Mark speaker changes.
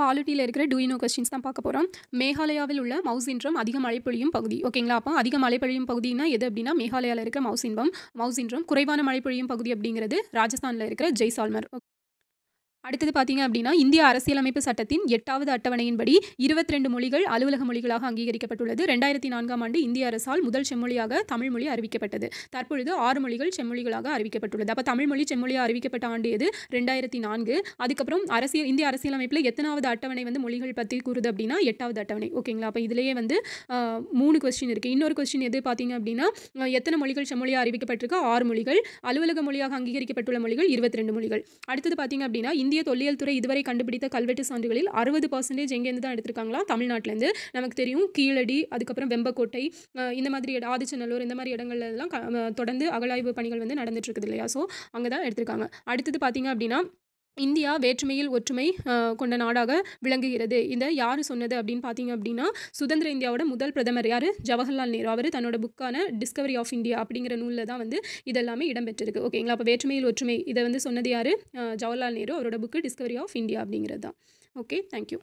Speaker 1: பாலிட்டியில் இருக்கிற டூயினோ கொஸ்டின்ஸ் தான் பார்க்க போகிறோம் மேகாலயாவில் உள்ள மவுஸ் இன்றம் அதிக மழை பொழியும் பகுதி ஓகேங்களா அப்போ அதிக மழை பொழியும் பகுதினா எது அப்படின்னா மேகாலயாவில் இருக்கிற மவுஸ் இன்பம் மவுஸ் இன்றம் குறைவான மழை பொழியும் பகுதி அப்படிங்கிறது ராஜஸ்தானில் இருக்கிற ஜெய்சால்மர் அடுத்தது பார்த்தீங்க அப்படின்னா இந்திய அரசியலமைப்பு சட்டத்தின் எட்டாவது அட்டவணையின்படி இருபத்தி ரெண்டு மொழிகள் அலுவலக மொழிகளாக அங்கீகரிக்கப்பட்டுள்ளது ரெண்டாயிரத்தி நான்காம் ஆண்டு இந்திய அரசால் முதல் செம்மொழியாக தமிழ் மொழி அறிவிக்கப்பட்டது தற்பொழுது ஆறு மொழிகள் செம்மொழிகளாக அறிவிக்கப்பட்டுள்ளது அப்போ தமிழ் மொழி செம்மொழியாக அறிவிக்கப்பட்ட ஆண்டு எது ரெண்டாயிரத்தி நான்கு அதுக்கப்புறம் அரசியல் இந்திய அரசியலமைப்பில் எத்தனாவது அட்டவணை வந்து மொழிகள் பற்றி கூறுது அப்படின்னா எட்டாவது அட்டவணை ஓகேங்களா அப்போ இதிலேயே வந்து மூணு கொஸ்டின் இருக்குது இன்னொரு கொஸ்டின் எது பார்த்தீங்க அப்படின்னா எத்தனை மொழிகள் செம்மொழியாக அறிவிக்கப்பட்டிருக்கோ ஆறு மொழிகள் அலுவலக மொழியாக அங்கீகரிக்கப்பட்டுள்ள மொழிகள் இருபத்தி ரெண்டு மொழிகள் அடுத்தது பார்த்தீங்க அப்படின்னா இந்திய இந்திய தொல்லியல் துறை இதுவரை கண்டுபிடித்த கல்வெட்டு சான்றுகளில் அறுபது பர்சன்டேஜ் எங்கேருந்து தான் எடுத்திருக்காங்களா தமிழ்நாட்டிலேருந்து நமக்கு தெரியும் கீழடி அதுக்கப்புறம் வெம்பக்கோட்டை இந்த மாதிரி ஆதிச்சநல்லூர் இந்த மாதிரி இடங்கள்ல எல்லாம் தொடர்ந்து அகழாய்வு பணிகள் வந்து நடந்துட்டு இருக்குது இல்லையா ஸோ அங்கே தான் எடுத்திருக்காங்க அடுத்தது பார்த்தீங்க அப்படின்னா இந்தியா வேற்றுமையில் ஒற்றுமை கொண்ட நாடாக விளங்குகிறது இந்த யார் சொன்னது அப்படின்னு பார்த்தீங்க அப்படின்னா சுதந்திர இந்தியாவோட முதல் பிரதமர் யார் ஜவஹர்லால் நேரு அவர் தன்னோட புக்கான டிஸ்கவரி ஆஃப் இந்தியா அப்படிங்கிற நூலில் தான் வந்து இதெல்லாமே இடம்பெற்றிருக்கு ஓகேங்களா அப்போ வேற்றுமையில் ஒற்றுமை இதை வந்து சொன்னது யார் ஜவஹர்லால் நேரு அவரோட புக்கு டிஸ்கவரி ஆஃப் இந்தியா அப்படிங்கிறது தான் ஓகே தேங்க்யூ